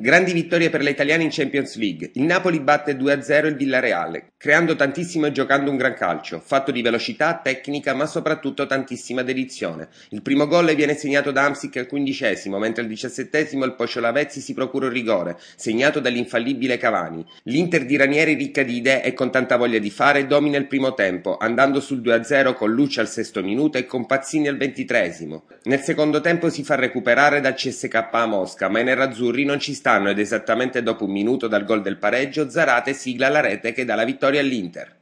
Grandi vittorie per le italiane in Champions League. Il Napoli batte 2-0 il Villareale, creando tantissimo e giocando un gran calcio, fatto di velocità, tecnica, ma soprattutto tantissima dedizione. Il primo gol viene segnato da Amsic al quindicesimo, mentre al diciassettesimo il Pocio Lavezzi si procura un rigore, segnato dall'infallibile Cavani. L'Inter di Ranieri ricca di idee e con tanta voglia di fare domina il primo tempo, andando sul 2-0 con Lucci al sesto minuto e con Pazzini al ventitresimo. Nel secondo tempo si fa recuperare dal CSK a Mosca, ma i nerazzurri non ci stanno Capistrano ed esattamente dopo un minuto dal gol del pareggio Zarate sigla la rete che dà la vittoria all'Inter.